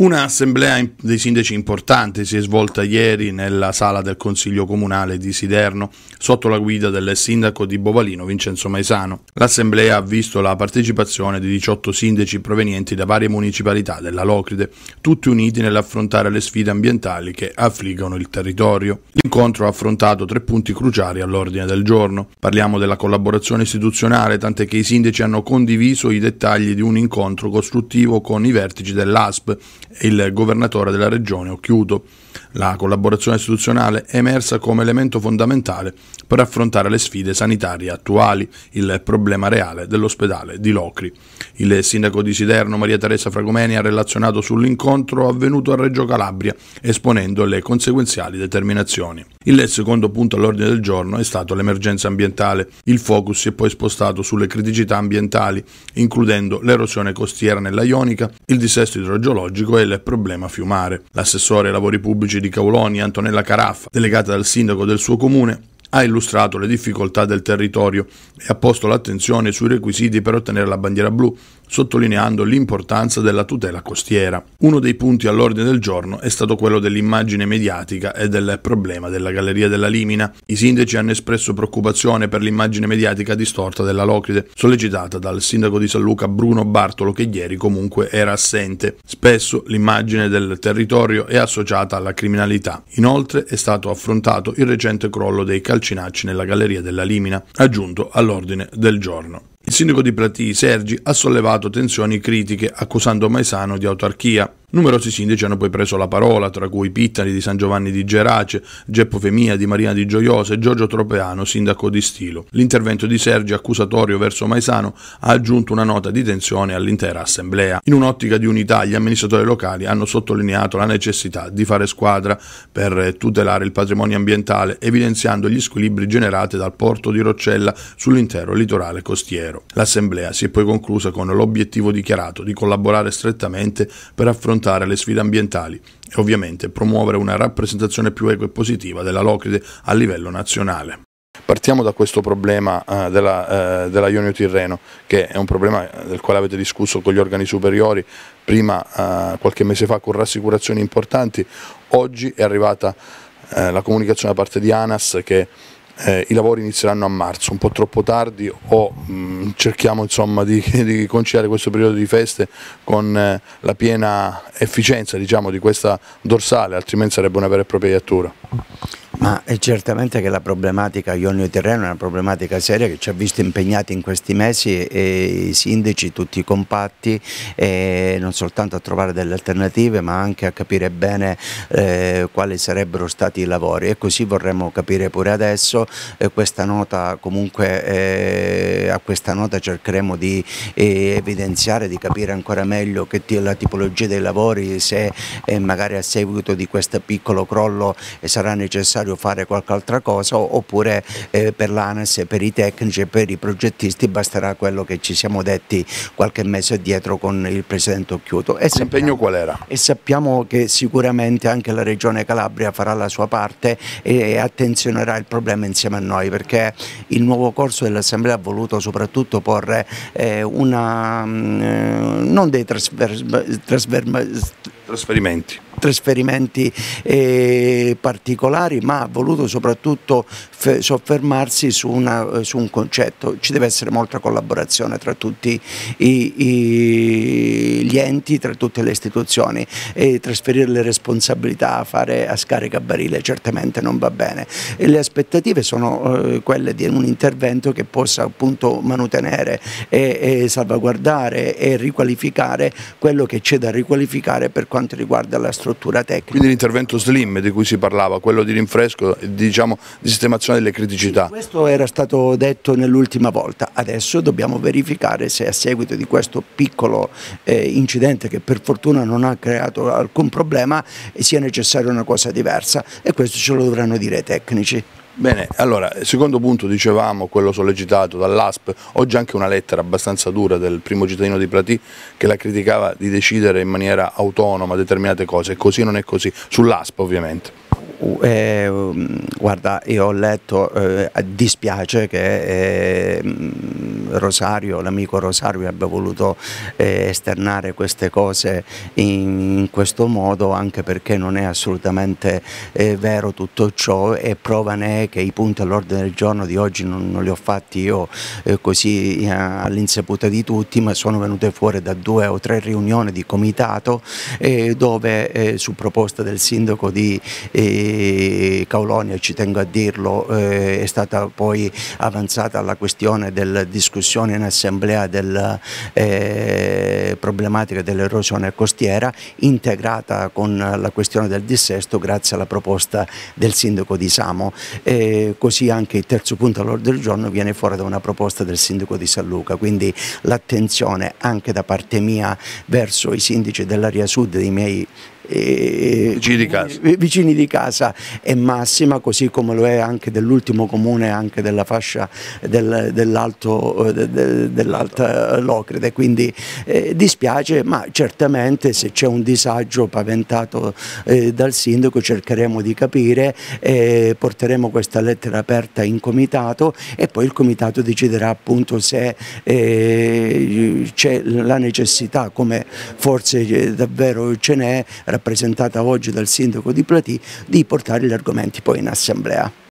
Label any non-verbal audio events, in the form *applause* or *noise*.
Un'assemblea dei sindaci importante si è svolta ieri nella sala del Consiglio Comunale di Siderno, sotto la guida del sindaco di Bovalino Vincenzo Maesano. L'assemblea ha visto la partecipazione di 18 sindaci provenienti da varie municipalità della Locride, tutti uniti nell'affrontare le sfide ambientali che affliggono il territorio. L'incontro ha affrontato tre punti cruciali all'ordine del giorno. Parliamo della collaborazione istituzionale, tant'è che i sindaci hanno condiviso i dettagli di un incontro costruttivo con i vertici dell'ASP il governatore della regione, ho chiuso la collaborazione istituzionale è emersa come elemento fondamentale per affrontare le sfide sanitarie attuali, il problema reale dell'ospedale di Locri. Il sindaco di Siderno Maria Teresa Fragomeni ha relazionato sull'incontro avvenuto a Reggio Calabria, esponendo le conseguenziali determinazioni. Il secondo punto all'ordine del giorno è stato l'emergenza ambientale. Il focus si è poi spostato sulle criticità ambientali, includendo l'erosione costiera nella Ionica, il dissesto idrogeologico e il problema fiumare. L'assessore ai lavori pubblici di Cauloni, Antonella Caraffa, delegata dal sindaco del suo comune, ha illustrato le difficoltà del territorio e ha posto l'attenzione sui requisiti per ottenere la bandiera blu sottolineando l'importanza della tutela costiera. Uno dei punti all'ordine del giorno è stato quello dell'immagine mediatica e del problema della Galleria della Limina. I sindaci hanno espresso preoccupazione per l'immagine mediatica distorta della Locride, sollecitata dal sindaco di San Luca Bruno Bartolo che ieri comunque era assente. Spesso l'immagine del territorio è associata alla criminalità. Inoltre è stato affrontato il recente crollo dei calcinacci nella Galleria della Limina, aggiunto all'ordine del giorno. Il sindaco di Platì, Sergi, ha sollevato tensioni critiche accusando Maisano di autarchia. Numerosi sindaci hanno poi preso la parola, tra cui Pittani di San Giovanni di Gerace, Geppo Femia di Marina di Gioiosa e Giorgio Tropeano, sindaco di Stilo. L'intervento di Sergi, accusatorio verso Maisano, ha aggiunto una nota di tensione all'intera assemblea. In un'ottica di unità, gli amministratori locali hanno sottolineato la necessità di fare squadra per tutelare il patrimonio ambientale, evidenziando gli squilibri generati dal porto di Roccella sull'intero litorale costiero. L'assemblea si è poi conclusa con l'obiettivo dichiarato di collaborare strettamente per affrontare affrontare le sfide ambientali e ovviamente promuovere una rappresentazione più equa e positiva della Locride a livello nazionale. Partiamo da questo problema eh, della, eh, della, Ionio Tirreno, che è un problema eh, del quale avete discusso con gli organi superiori prima, eh, qualche mese fa, con rassicurazioni importanti. Oggi è arrivata eh, la comunicazione da parte di ANAS che eh, i lavori inizieranno a marzo, un po' troppo tardi o mh, mm, cerchiamo insomma, di, *laughs* di, conciliare questo periodo di feste con eh, la piena efficienza diciamo, di questa dorsale, altrimenti sarebbe una vera e propria iattura. Ma è certamente che la problematica ionio Terreno è una problematica seria che ci ha visto impegnati in questi mesi i sindaci, tutti i compatti, non soltanto a trovare delle alternative ma anche a capire bene eh, quali sarebbero stati i lavori e così vorremmo capire pure adesso, eh, questa nota, comunque, eh, a questa nota cercheremo di eh, evidenziare, di capire ancora meglio che la tipologia dei lavori, se eh, magari a seguito di questo piccolo crollo eh, sarà necessario necessario fare qualche altra cosa oppure eh, per l'ANES, per i tecnici e per i progettisti basterà quello che ci siamo detti qualche mese addietro con il Presidente Occhiuto. L'impegno qual era? E sappiamo che sicuramente anche la Regione Calabria farà la sua parte e attenzionerà il problema insieme a noi perché il nuovo corso dell'Assemblea ha voluto soprattutto porre eh, una, mm, eh, non dei trasfer, trasfer, trasferimenti trasferimenti eh, particolari, ma ha voluto soprattutto soffermarsi su, una, eh, su, un concetto. Ci deve essere molta collaborazione tra tutti i, i, gli enti, tra tutte le istituzioni e trasferire le responsabilità a fare a scarica barile certamente non va bene. E le aspettative sono eh, quelle di un intervento che possa appunto manutenere e, e salvaguardare e riqualificare quello che c'è da riqualificare per quanto riguarda la struttura struttura tecnica. Quindi l'intervento slim di cui si parlava, quello di rinfresco, diciamo, di sistemazione delle criticità. Sì, questo era stato detto nell'ultima volta, adesso dobbiamo verificare se a seguito di questo piccolo eh, incidente che per fortuna non ha creato alcun problema sia necessaria una cosa diversa e questo ce lo dovranno dire i tecnici. Bene, allora, secondo punto dicevamo quello sollecitato dall'ASP, oggi anche una lettera abbastanza dura del primo cittadino di Platì che la criticava di decidere in maniera autonoma determinate cose, così non è così, sull'ASP ovviamente. Eh, mm, guarda, io ho letto, eh, dispiace che eh, mm, Rosario, l'amico Rosario abbia voluto eh, esternare queste cose in, in, questo modo anche perché non è assolutamente eh, vero tutto ciò e prova ne è che i punti all'ordine del giorno di oggi non, non li ho fatti io eh, così all'insaputa di tutti ma sono venute fuori da due o tre riunioni di comitato dove su proposta del sindaco di di Caulonia, ci tengo a dirlo, eh, è stata poi avanzata la questione della discussione in assemblea della eh, problematica dell'erosione costiera integrata con la questione del dissesto grazie alla proposta del sindaco di Samo. E eh, così anche il terzo punto all'ordine del giorno viene fuori da una proposta del sindaco di San Luca, quindi l'attenzione anche da parte mia verso i sindaci dell'area sud, dei miei eh, vicini, di casa. vicini di casa è massima, così come lo è anche dell'ultimo comune, anche della fascia del, dell'alto, eh, de, dell'alta Locride. Quindi eh, dispiace, ma certamente se c'è un disagio paventato eh, dal sindaco cercheremo di capire, eh, porteremo questa lettera aperta in comitato e poi il comitato deciderà appunto se eh, c'è la necessità, come forse davvero ce n'è, presentata oggi dal sindaco di Platì, di portare gli argomenti poi in assemblea.